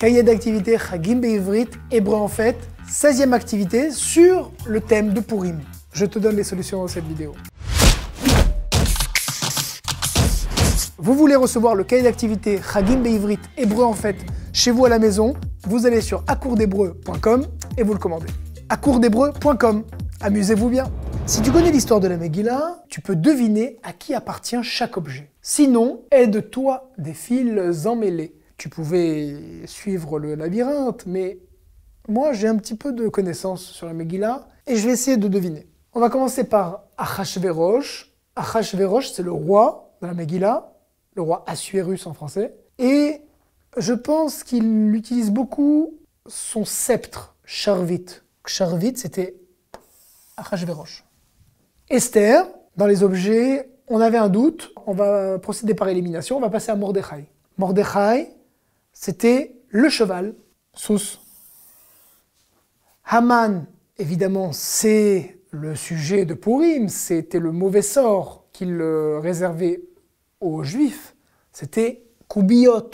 Cahier d'activité Chagim Be'ivrit, hébreu en fête, 16e activité sur le thème de Purim. Je te donne les solutions dans cette vidéo. Vous voulez recevoir le cahier d'activité Chagim Be'ivrit, hébreu en fête, chez vous à la maison Vous allez sur accourdhébreu.com et vous le commandez. accourdhébreu.com Amusez-vous bien si tu connais l'histoire de la Megillah, tu peux deviner à qui appartient chaque objet. Sinon, aide-toi des fils emmêlés tu pouvais suivre le labyrinthe, mais moi j'ai un petit peu de connaissances sur la Megillah et je vais essayer de deviner. On va commencer par Achashverosh. Achashverosh, c'est le roi de la Megillah, le roi Assuérus en français. Et je pense qu'il utilise beaucoup son sceptre, Charvit. Charvit, c'était Achashverosh. Esther, dans les objets, on avait un doute, on va procéder par élimination, on va passer à Mordechai. Mordechai, c'était le cheval, Sous Haman, évidemment, c'est le sujet de Purim, c'était le mauvais sort qu'il euh, réservait aux Juifs, c'était Koubiot,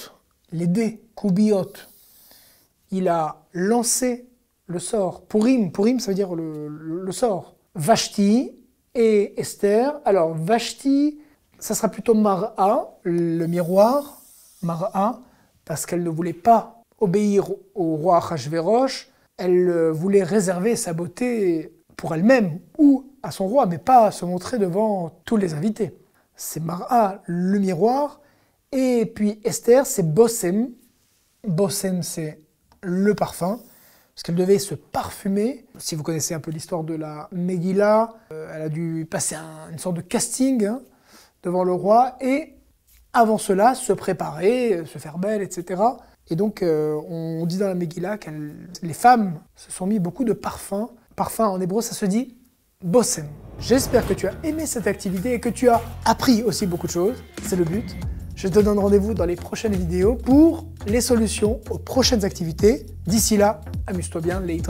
les dés, Koubiot. Il a lancé le sort. Purim, Purim, ça veut dire le, le sort. Vashti et Esther. Alors, Vashti, ça sera plutôt Mara, le miroir, Mara parce qu'elle ne voulait pas obéir au roi Achashverosh, elle euh, voulait réserver sa beauté pour elle-même ou à son roi, mais pas se montrer devant tous les invités. C'est Mara, le miroir, et puis Esther, c'est Bossem. Bossem, c'est le parfum, parce qu'elle devait se parfumer. Si vous connaissez un peu l'histoire de la Megillah, euh, elle a dû passer une sorte de casting hein, devant le roi, et avant cela, se préparer, se faire belle, etc. Et donc, euh, on dit dans la Megillah que les femmes se sont mis beaucoup de parfums. Parfum en hébreu, ça se dit bosem ». J'espère que tu as aimé cette activité et que tu as appris aussi beaucoup de choses. C'est le but. Je te donne rendez-vous dans les prochaines vidéos pour les solutions aux prochaines activités. D'ici là, amuse-toi bien, les